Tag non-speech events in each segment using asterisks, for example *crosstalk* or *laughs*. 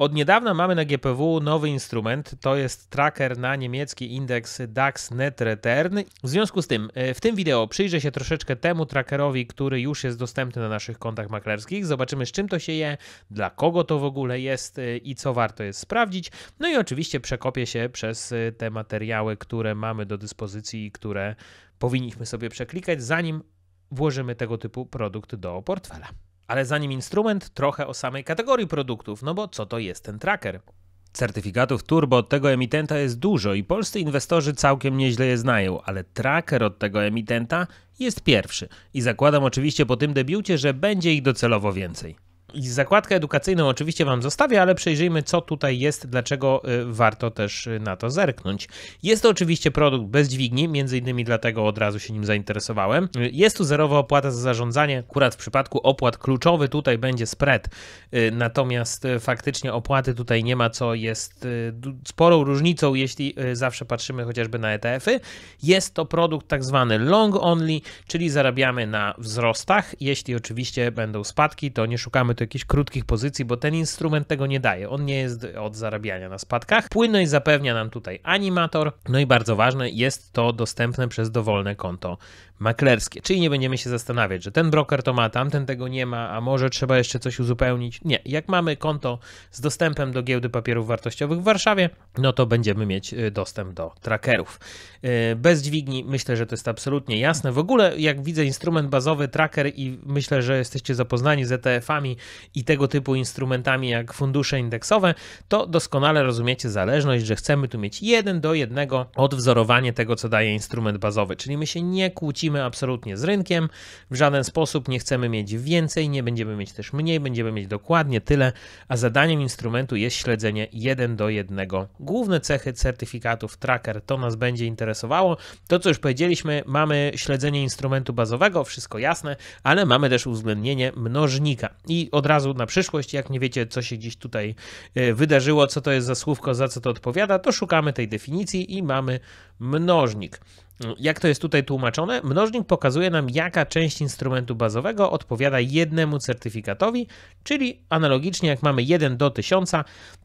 Od niedawna mamy na GPW nowy instrument, to jest tracker na niemiecki indeks DAX Net Return. W związku z tym, e, w tym wideo przyjrzę się troszeczkę temu trackerowi, który już jest dostępny na naszych kontach maklerskich. Zobaczymy, z czym to się je, dla kogo to w ogóle jest e, i co warto jest sprawdzić. No i oczywiście przekopię się przez e, te materiały, które mamy do dyspozycji i które powinniśmy sobie przeklikać, zanim włożymy tego typu produkt do portfela. Ale zanim instrument, trochę o samej kategorii produktów, no bo co to jest ten tracker? Certyfikatów turbo od tego emitenta jest dużo i polscy inwestorzy całkiem nieźle je znają, ale tracker od tego emitenta jest pierwszy i zakładam oczywiście po tym debiucie, że będzie ich docelowo więcej. I zakładkę edukacyjną oczywiście Wam zostawię, ale przejrzyjmy, co tutaj jest, dlaczego y, warto też y, na to zerknąć. Jest to oczywiście produkt bez dźwigni, między innymi dlatego od razu się nim zainteresowałem. Y, jest tu zerowa opłata za zarządzanie, akurat w przypadku opłat kluczowy tutaj będzie spread, natomiast faktycznie opłaty tutaj nie ma, co jest sporą różnicą, jeśli zawsze patrzymy chociażby na ETF-y. Jest to produkt tak zwany long only, czyli zarabiamy na wzrostach. Jeśli oczywiście będą spadki, to nie szukamy do jakichś krótkich pozycji, bo ten instrument tego nie daje. On nie jest od zarabiania na spadkach. Płynność zapewnia nam tutaj animator. No i bardzo ważne, jest to dostępne przez dowolne konto maklerskie. Czyli nie będziemy się zastanawiać, że ten broker to ma, tamten tego nie ma, a może trzeba jeszcze coś uzupełnić. Nie, jak mamy konto z dostępem do giełdy papierów wartościowych w Warszawie, no to będziemy mieć y, dostęp do trackerów. Y, bez dźwigni myślę, że to jest absolutnie jasne. W ogóle jak widzę instrument bazowy tracker i myślę, że jesteście zapoznani z ETF-ami, i tego typu instrumentami jak fundusze indeksowe, to doskonale rozumiecie zależność, że chcemy tu mieć jeden do jednego odwzorowanie tego, co daje instrument bazowy. Czyli my się nie kłócimy absolutnie z rynkiem, w żaden sposób nie chcemy mieć więcej, nie będziemy mieć też mniej, będziemy mieć dokładnie tyle, a zadaniem instrumentu jest śledzenie jeden do jednego. Główne cechy certyfikatów tracker to nas będzie interesowało. To, co już powiedzieliśmy, mamy śledzenie instrumentu bazowego, wszystko jasne, ale mamy też uwzględnienie mnożnika. I od razu na przyszłość. Jak nie wiecie, co się dziś tutaj e, wydarzyło, co to jest za słówko, za co to odpowiada, to szukamy tej definicji i mamy mnożnik. Jak to jest tutaj tłumaczone? Mnożnik pokazuje nam, jaka część instrumentu bazowego odpowiada jednemu certyfikatowi, czyli analogicznie jak mamy 1 do 1000,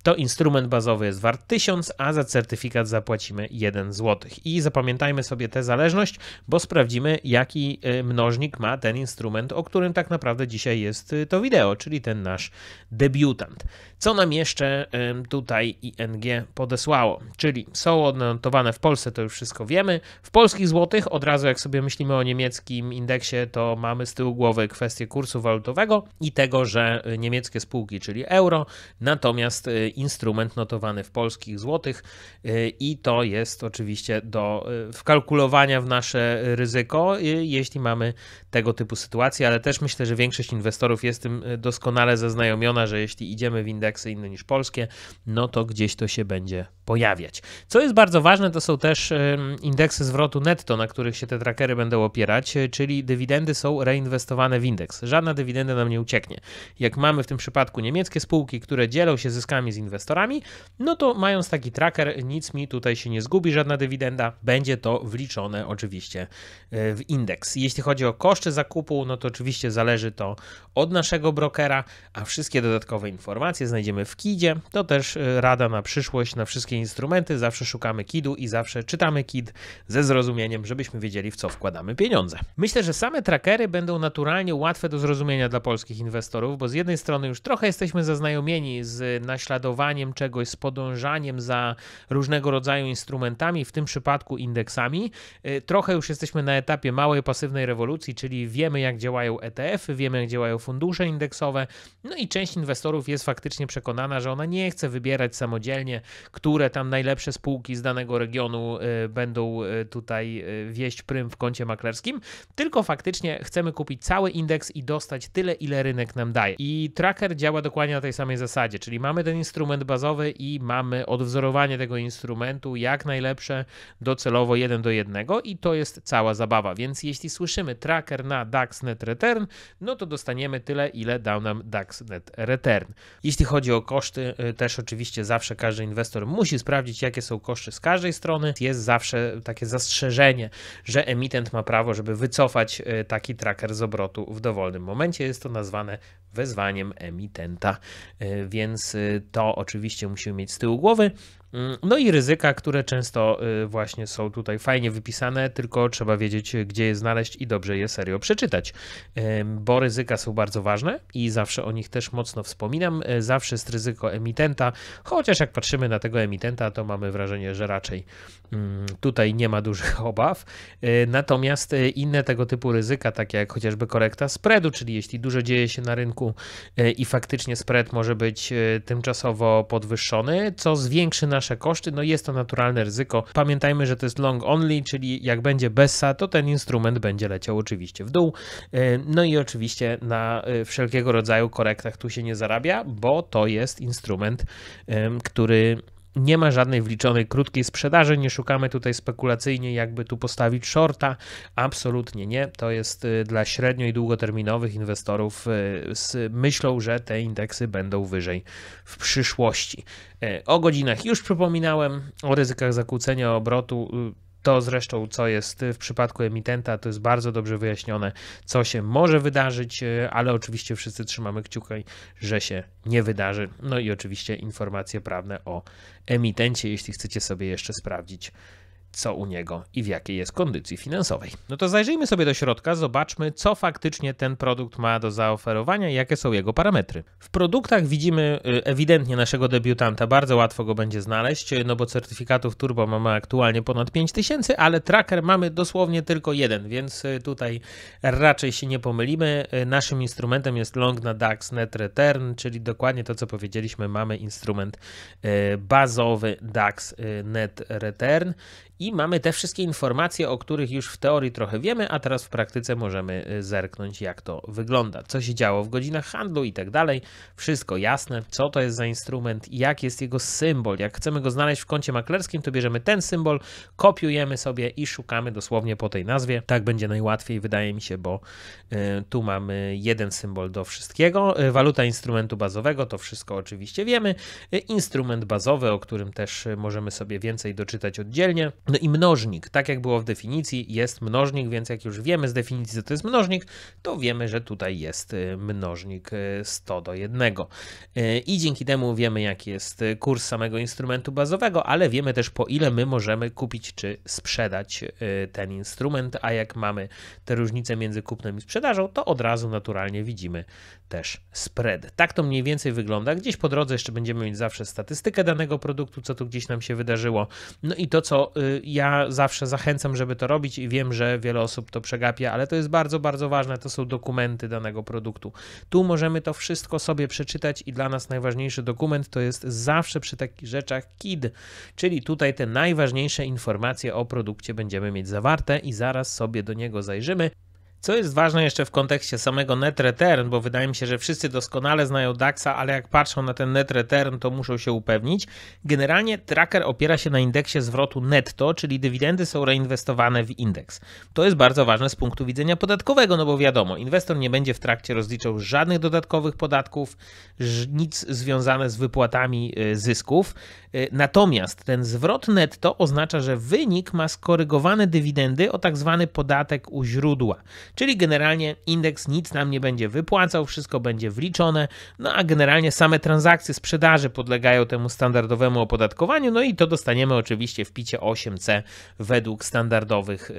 to instrument bazowy jest wart 1000, a za certyfikat zapłacimy 1 zł. I zapamiętajmy sobie tę zależność, bo sprawdzimy, jaki y, mnożnik ma ten instrument, o którym tak naprawdę dzisiaj jest y, to wideo, czyli ten nasz debiutant. Co nam jeszcze tutaj ING podesłało? Czyli są odnotowane w Polsce, to już wszystko wiemy. W Polsce polskich złotych, od razu jak sobie myślimy o niemieckim indeksie, to mamy z tyłu głowy kwestię kursu walutowego i tego, że y, niemieckie spółki, czyli euro, natomiast y, instrument notowany w polskich złotych y, i to jest oczywiście do wkalkulowania w nasze ryzyko, jeśli mamy tego typu sytuacje, ale też myślę, że większość inwestorów jest tym doskonale zaznajomiona, że jeśli idziemy w indeksy inne niż polskie, no to gdzieś to się będzie pojawiać. Co jest bardzo ważne, to są też indeksy zwrotu netto, na których się te trackery będą opierać, e, czyli dywidendy są reinwestowane w indeks. Żadna dywidenda nam nie ucieknie. Jak mamy w tym przypadku niemieckie spółki, które dzielą się zyskami z inwestorami, no to mając taki tracker, nic mi tutaj się nie zgubi, żadna dywidenda. Będzie to wliczone oczywiście e, w indeks. Jeśli chodzi o koszty zakupu, no to oczywiście zależy to od naszego brokera, a wszystkie dodatkowe informacje znajdziemy w KIDzie. To też e, rada na przyszłość, na wszystkie wszystkie instrumenty, zawsze szukamy kidu i zawsze czytamy kid ze zrozumieniem, żebyśmy wiedzieli w co wkładamy pieniądze. Myślę, że same trackery będą naturalnie łatwe do zrozumienia dla polskich inwestorów, bo z jednej strony już trochę jesteśmy zaznajomieni z naśladowaniem czegoś, z podążaniem za różnego rodzaju instrumentami, w tym przypadku indeksami. Y, trochę już jesteśmy na etapie małej pasywnej rewolucji, czyli wiemy jak działają ETF-y, wiemy jak działają fundusze indeksowe, no i część inwestorów jest faktycznie przekonana, że ona nie chce wybierać samodzielnie, które które tam najlepsze spółki z danego regionu y, będą y, tutaj y, wieść prym w koncie maklerskim, tylko faktycznie chcemy kupić cały indeks i dostać tyle, ile rynek nam daje. I tracker działa dokładnie na tej samej zasadzie, czyli mamy ten instrument bazowy i mamy odwzorowanie tego instrumentu jak najlepsze docelowo jeden do jednego i to jest cała zabawa. Więc jeśli słyszymy tracker na DAX Net Return, no to dostaniemy tyle, ile dał nam DAX Net Return. Jeśli chodzi o koszty, też oczywiście zawsze każdy inwestor musi musi sprawdzić, jakie są koszty z każdej strony. Jest zawsze takie zastrzeżenie, że emitent ma prawo, żeby wycofać e, taki tracker z obrotu w dowolnym momencie. Jest to nazwane wezwaniem emitenta, e, więc e, to oczywiście musimy mieć z tyłu głowy. Mm. No i ryzyka, które często y, właśnie są tutaj fajnie wypisane, tylko trzeba wiedzieć, gdzie je znaleźć i dobrze je serio przeczytać, bo ryzyka są bardzo ważne i zawsze o nich też mocno wspominam. E, zawsze jest ryzyko emitenta, chociaż jak patrzymy na tego emitenta, to mamy wrażenie, że raczej Mm, tutaj nie ma dużych *laughs* obaw. E, natomiast e, inne tego typu ryzyka, takie jak chociażby korekta spreadu, czyli jeśli dużo dzieje się na rynku e, i faktycznie spread może być tymczasowo podwyższony, co zwiększy nasze koszty, no jest to naturalne ryzyko. Pamiętajmy, że to jest long only, czyli jak będzie BESA, to ten instrument będzie leciał oczywiście w dół. No i oczywiście na wszelkiego rodzaju korektach tu się nie zarabia, bo to jest instrument, który nie ma żadnej wliczonej krótkiej sprzedaży, nie szukamy tutaj spekulacyjnie, jakby tu postawić shorta. Absolutnie nie. To jest y, dla średnio i długoterminowych inwestorów y, z myślą, że te indeksy będą wyżej w przyszłości. Y, o godzinach już przypominałem, o ryzykach zakłócenia obrotu to zresztą, co jest w przypadku emitenta, to jest bardzo dobrze wyjaśnione, co się może wydarzyć, e, ale oczywiście wszyscy trzymamy kciuka, że się nie wydarzy. No i oczywiście informacje prawne o emitencie, jeśli chcecie sobie jeszcze sprawdzić co u niego i w jakiej jest kondycji finansowej. No to zajrzyjmy sobie do środka, zobaczmy, co faktycznie ten produkt ma do zaoferowania i jakie są jego parametry. W produktach widzimy y, ewidentnie naszego debiutanta, bardzo łatwo go będzie znaleźć, y, no bo certyfikatów turbo mamy aktualnie ponad 5000, ale tracker mamy dosłownie tylko jeden, więc y, tutaj raczej się nie pomylimy. Naszym instrumentem jest long na DAX Net Return, czyli dokładnie to, co powiedzieliśmy, mamy instrument bazowy DAX Net Return i mamy te wszystkie informacje, o których już w teorii trochę wiemy, a teraz w praktyce możemy y, zerknąć, jak to wygląda, co się działo w godzinach handlu i tak dalej. Wszystko jasne, co to jest za instrument, jak jest jego symbol. Jak chcemy go znaleźć w koncie maklerskim, to bierzemy ten symbol, kopiujemy sobie i szukamy dosłownie po tej nazwie. Tak będzie najłatwiej, wydaje mi się, bo y, tu mamy jeden symbol do wszystkiego. Y, waluta instrumentu bazowego, to wszystko oczywiście wiemy. Instrument bazowy, o którym też możemy sobie więcej doczytać oddzielnie. No i mnożnik, tak jak było w definicji, jest mnożnik, więc jak już wiemy z definicji, co to jest mnożnik, to wiemy, że tutaj jest y, mnożnik 100 y, do 1. Y, I dzięki temu wiemy, jaki jest kurs samego instrumentu bazowego, ale wiemy też, po ile my możemy kupić czy sprzedać ten instrument, a jak mamy te różnice między kupnem i sprzedażą, to od razu naturalnie widzimy też spread. Tak to mniej więcej wygląda. Gdzieś po drodze jeszcze będziemy mieć zawsze statystykę danego produktu, co tu gdzieś nam się wydarzyło, no i to, co ja zawsze zachęcam, żeby to robić i wiem, że wiele osób to przegapia, ale to jest bardzo, bardzo ważne. To są dokumenty danego produktu. Tu możemy to wszystko sobie przeczytać i dla nas najważniejszy dokument to jest zawsze przy takich rzeczach KID, czyli tutaj te najważniejsze informacje o produkcie będziemy mieć zawarte i zaraz sobie do niego zajrzymy. Co jest ważne jeszcze w kontekście samego net return, bo wydaje mi się, że wszyscy doskonale znają DAXa, ale jak patrzą na ten net return, to muszą się upewnić. Generalnie tracker opiera się na indeksie zwrotu netto, czyli dywidendy są reinwestowane w indeks. To jest bardzo ważne z punktu widzenia podatkowego, no bo wiadomo, inwestor nie będzie w trakcie rozliczał żadnych dodatkowych podatków, nic związane z wypłatami y, zysków. Y, natomiast ten zwrot netto oznacza, że wynik ma skorygowane dywidendy o tak zwany podatek u źródła Czyli generalnie indeks nic nam nie będzie wypłacał, wszystko będzie wliczone, no a generalnie same transakcje sprzedaży podlegają temu standardowemu opodatkowaniu, no i to dostaniemy oczywiście w picie 8C według standardowych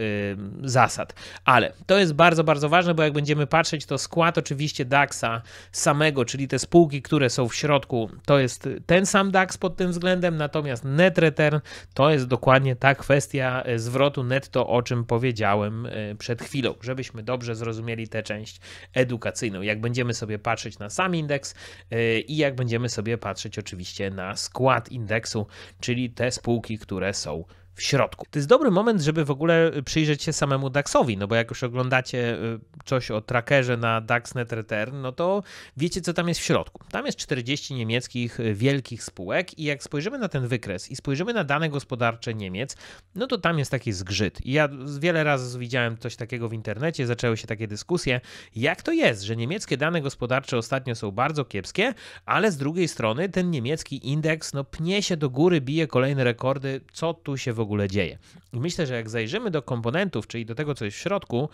yy, zasad. Ale to jest bardzo, bardzo ważne, bo jak będziemy patrzeć, to skład oczywiście DAX-a samego, czyli te spółki, które są w środku, to jest ten sam DAX pod tym względem, natomiast net return to jest dokładnie ta kwestia y, zwrotu netto, o czym powiedziałem y, przed chwilą, żebyśmy dobrze zrozumieli tę część edukacyjną. Jak będziemy sobie patrzeć na sam indeks y, i jak będziemy sobie patrzeć oczywiście na skład indeksu, czyli te spółki, które są w środku. To jest dobry moment, żeby w ogóle y, przyjrzeć się samemu DAXowi, no bo jak już oglądacie y, coś o trackerze na DAXnet Return, no to wiecie, co tam jest w środku. Tam jest 40 niemieckich y, wielkich spółek i jak spojrzymy na ten wykres i spojrzymy na dane gospodarcze Niemiec, no to tam jest taki zgrzyt. I ja wiele razy widziałem coś takiego w internecie, zaczęły się takie dyskusje, jak to jest, że niemieckie dane gospodarcze ostatnio są bardzo kiepskie, ale z drugiej strony ten niemiecki indeks no pnie się do góry, bije kolejne rekordy, co tu się w ogóle ogóle dzieje. I myślę, że jak zajrzymy do komponentów, czyli do tego, co jest w środku,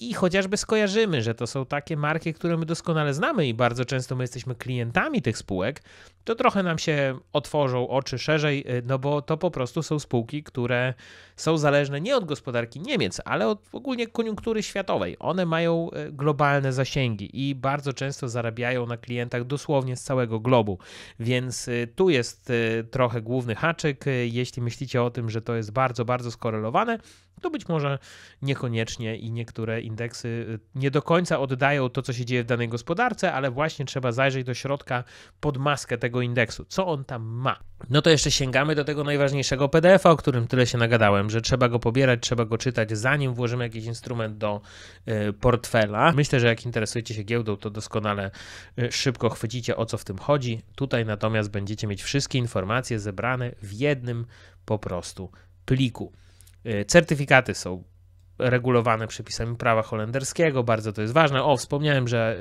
i chociażby skojarzymy, że to są takie marki, które my doskonale znamy i bardzo często my jesteśmy klientami tych spółek, to trochę nam się otworzą oczy szerzej, y, no bo to po prostu są spółki, które są zależne nie od gospodarki Niemiec, ale od ogólnie koniunktury światowej. One mają y, globalne zasięgi i bardzo często zarabiają na klientach dosłownie z całego globu. Więc y, tu jest trochę główny haczyk. Jeśli myślicie o tym, że to jest bardzo, bardzo skorelowane, to być może niekoniecznie i niektóre indeksy nie do końca oddają to, co się dzieje w danej gospodarce, ale właśnie trzeba zajrzeć do środka pod maskę tego, tego indeksu, co on tam ma. No to jeszcze sięgamy do tego najważniejszego PDF-a, o którym tyle się nagadałem, że trzeba go pobierać, trzeba go czytać, zanim włożymy jakiś instrument do y, portfela. Myślę, że jak interesujecie się giełdą, to doskonale y, szybko chwycicie o co w tym chodzi. Tutaj natomiast będziecie mieć wszystkie informacje zebrane w jednym po prostu pliku. Y, certyfikaty są regulowane przepisami prawa holenderskiego, bardzo to jest ważne. O, wspomniałem, że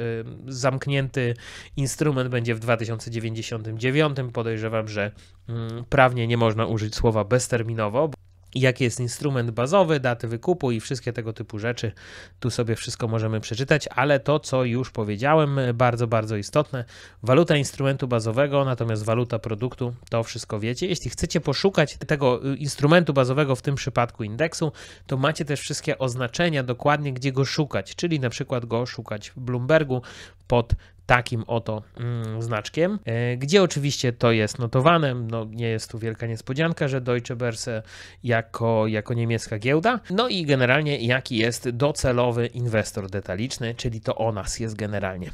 y, zamknięty instrument będzie w 2099. Podejrzewam, że mm, prawnie nie można użyć słowa bezterminowo, jaki jest instrument bazowy, daty wykupu i wszystkie tego typu rzeczy. Tu sobie wszystko możemy przeczytać, ale to, co już powiedziałem, bardzo, bardzo istotne. Waluta instrumentu bazowego, natomiast waluta produktu, to wszystko wiecie. Jeśli chcecie poszukać tego y, instrumentu bazowego, w tym przypadku indeksu, to macie też wszystkie oznaczenia dokładnie, gdzie go szukać, czyli na przykład go szukać w Bloombergu pod takim oto mm, znaczkiem, e, gdzie oczywiście to jest notowane. No, nie jest tu wielka niespodzianka, że Deutsche Börse jako, jako niemiecka giełda. No i generalnie jaki jest docelowy inwestor detaliczny, czyli to o nas jest generalnie.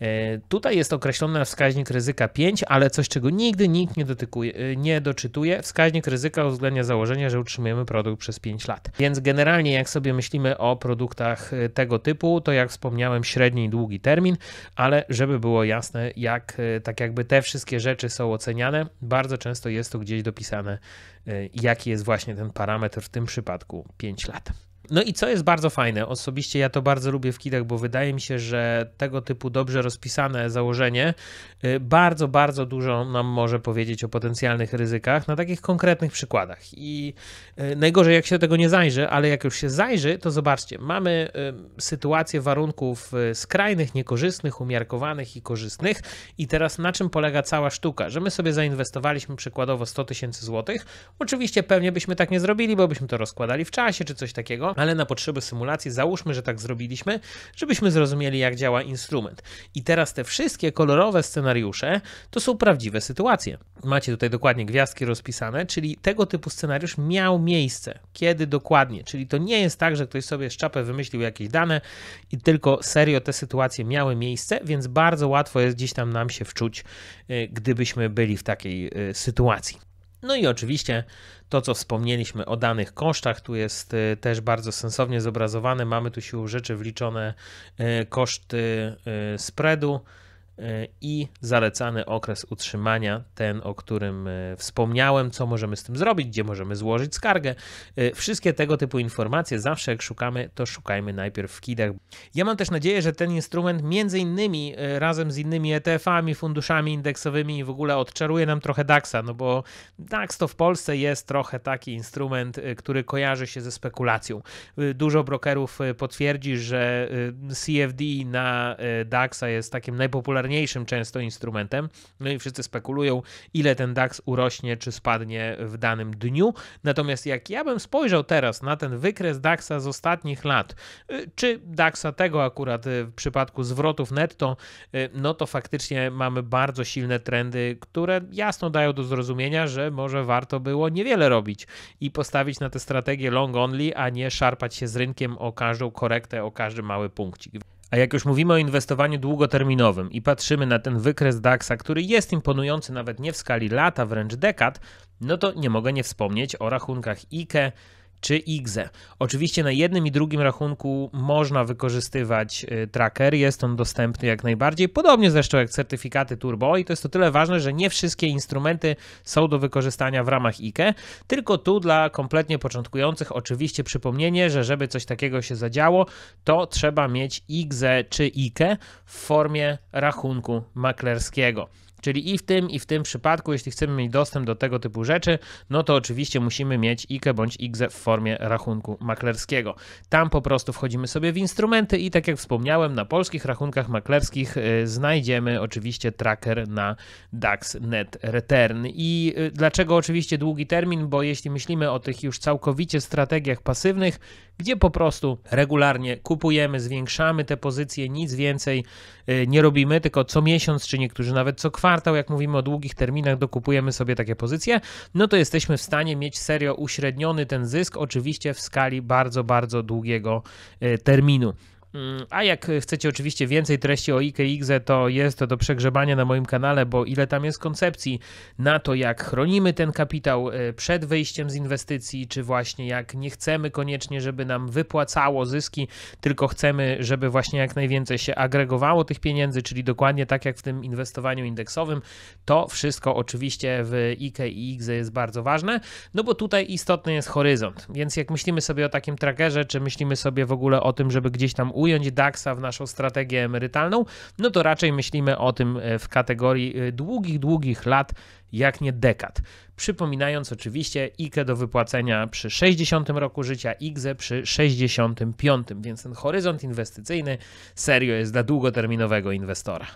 E, tutaj jest określony wskaźnik ryzyka 5, ale coś, czego nigdy nikt nie, dotykuje, e, nie doczytuje, wskaźnik ryzyka uwzględnia założenie, że utrzymujemy produkt przez 5 lat. Więc generalnie, jak sobie myślimy o produktach e, tego typu, to jak wspomniałem, średni i długi termin, ale żeby było jasne, jak tak jakby te wszystkie rzeczy są oceniane, bardzo często jest to gdzieś dopisane, jaki jest właśnie ten parametr w tym przypadku 5 lat. No i co jest bardzo fajne, osobiście ja to bardzo lubię w kidach, bo wydaje mi się, że tego typu dobrze rozpisane założenie y, bardzo, bardzo dużo nam może powiedzieć o potencjalnych ryzykach na takich konkretnych przykładach. I y, najgorzej, jak się do tego nie zajrzy, ale jak już się zajrzy, to zobaczcie, mamy y, sytuację warunków skrajnych, niekorzystnych, umiarkowanych i korzystnych. I teraz na czym polega cała sztuka? Że my sobie zainwestowaliśmy przykładowo 100 tysięcy złotych. Oczywiście pewnie byśmy tak nie zrobili, bo byśmy to rozkładali w czasie czy coś takiego ale na potrzeby symulacji załóżmy, że tak zrobiliśmy, żebyśmy zrozumieli, jak działa instrument. I teraz te wszystkie kolorowe scenariusze to są prawdziwe sytuacje. Macie tutaj dokładnie gwiazdki rozpisane, czyli tego typu scenariusz miał miejsce. Kiedy dokładnie? Czyli to nie jest tak, że ktoś sobie z czapę wymyślił jakieś dane i tylko serio te sytuacje miały miejsce, więc bardzo łatwo jest gdzieś tam nam się wczuć, y, gdybyśmy byli w takiej y, sytuacji. No i oczywiście to, co wspomnieliśmy o danych kosztach, tu jest y, też bardzo sensownie zobrazowane. Mamy tu siłą rzeczy wliczone y, koszty y, spreadu E, i zalecany okres utrzymania, ten o którym e, wspomniałem, co możemy z tym zrobić, gdzie możemy złożyć skargę. E, wszystkie tego typu informacje zawsze jak szukamy, to szukajmy najpierw w KIDach. Ja mam też nadzieję, że ten instrument między innymi razem z innymi ETF-ami, funduszami indeksowymi i w ogóle odczaruje nam trochę DAX-a, no bo DAX to w Polsce jest trochę taki instrument, który kojarzy się ze spekulacją. Dużo brokerów potwierdzi, że CFD na DAX-a jest takim najpopularniejszym najpopularniejszym często instrumentem. No i wszyscy spekulują, ile ten DAX urośnie czy spadnie w danym dniu. Natomiast jak ja bym spojrzał teraz na ten wykres DAXa z ostatnich lat, y, czy DAXa tego akurat y, w przypadku zwrotów netto, y, no to faktycznie mamy bardzo silne trendy, które jasno dają do zrozumienia, że może warto było niewiele robić i postawić na tę strategię long only, a nie szarpać się z rynkiem o każdą korektę, o każdy mały punkcik. A jak już mówimy o inwestowaniu długoterminowym i patrzymy na ten wykres DAX, który jest imponujący nawet nie w skali lata, wręcz dekad, no to nie mogę nie wspomnieć o rachunkach IKE, czy IGZE. Oczywiście na jednym i drugim rachunku można wykorzystywać y, tracker, jest on dostępny jak najbardziej, podobnie zresztą jak certyfikaty Turbo i to jest to tyle ważne, że nie wszystkie instrumenty są do wykorzystania w ramach IKE, tylko tu dla kompletnie początkujących oczywiście przypomnienie, że żeby coś takiego się zadziało, to trzeba mieć IGZE czy IKE y w formie rachunku maklerskiego. Czyli i w tym, i w tym przypadku, jeśli chcemy mieć dostęp do tego typu rzeczy, no to oczywiście musimy mieć IKE bądź IGZE w formie rachunku maklerskiego. Tam po prostu wchodzimy sobie w instrumenty i tak jak wspomniałem, na polskich rachunkach maklerskich y, znajdziemy oczywiście tracker na DAX Net Return. I y, dlaczego oczywiście długi termin? Bo jeśli myślimy o tych już całkowicie strategiach pasywnych, gdzie po prostu regularnie kupujemy, zwiększamy te pozycje, nic więcej Y, nie robimy, tylko co miesiąc, czy niektórzy nawet co kwartał, jak mówimy o długich terminach, dokupujemy sobie takie pozycje, no to jesteśmy w stanie mieć serio uśredniony ten zysk, oczywiście w skali bardzo, bardzo długiego y, terminu. Mm, a jak chcecie oczywiście więcej treści o IKX, to jest to do przegrzebania na moim kanale, bo ile tam jest koncepcji na to, jak chronimy ten kapitał e, przed wyjściem z inwestycji, czy właśnie jak nie chcemy koniecznie, żeby nam wypłacało zyski, tylko chcemy, żeby właśnie jak najwięcej się agregowało tych pieniędzy, czyli dokładnie tak jak w tym inwestowaniu indeksowym. To wszystko oczywiście w IKX jest bardzo ważne, no bo tutaj istotny jest horyzont. Więc jak myślimy sobie o takim trackerze, czy myślimy sobie w ogóle o tym, żeby gdzieś tam ująć DAXa w naszą strategię emerytalną, no to raczej myślimy o tym e, w kategorii e, długich, długich lat, jak nie dekad. Przypominając oczywiście IKE do wypłacenia przy 60 roku życia, IGZE przy 65, więc ten horyzont inwestycyjny serio jest dla długoterminowego inwestora.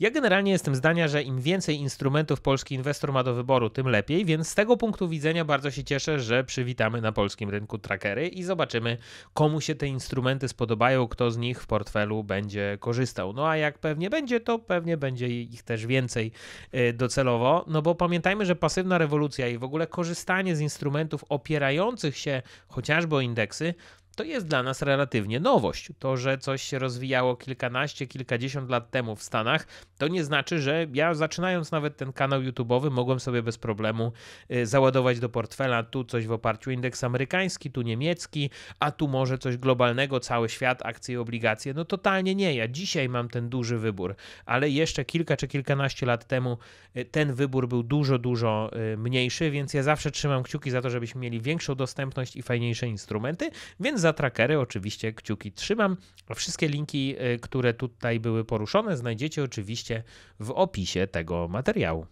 Ja generalnie jestem zdania, że im więcej instrumentów polski inwestor ma do wyboru, tym lepiej, więc z tego punktu widzenia bardzo się cieszę, że przywitamy na polskim rynku trackery i zobaczymy, komu się te instrumenty spodobają, kto z nich w portfelu będzie korzystał. No a jak pewnie będzie, to pewnie będzie ich też więcej y, docelowo, no bo pamiętajmy, że pasywna rewolucja i w ogóle korzystanie z instrumentów opierających się chociażby o indeksy to jest dla nas relatywnie nowość. To, że coś się rozwijało kilkanaście, kilkadziesiąt lat temu w Stanach, to nie znaczy, że ja zaczynając nawet ten kanał YouTube'owy, mogłem sobie bez problemu y, załadować do portfela tu coś w oparciu o indeks amerykański, tu niemiecki, a tu może coś globalnego, cały świat, akcje i obligacje. No totalnie nie. Ja dzisiaj mam ten duży wybór, ale jeszcze kilka czy kilkanaście lat temu y, ten wybór był dużo, dużo y, mniejszy, więc ja zawsze trzymam kciuki za to, żebyśmy mieli większą dostępność i fajniejsze instrumenty, więc za trackery oczywiście kciuki trzymam. Wszystkie linki, y, które tutaj były poruszone, znajdziecie oczywiście w opisie tego materiału.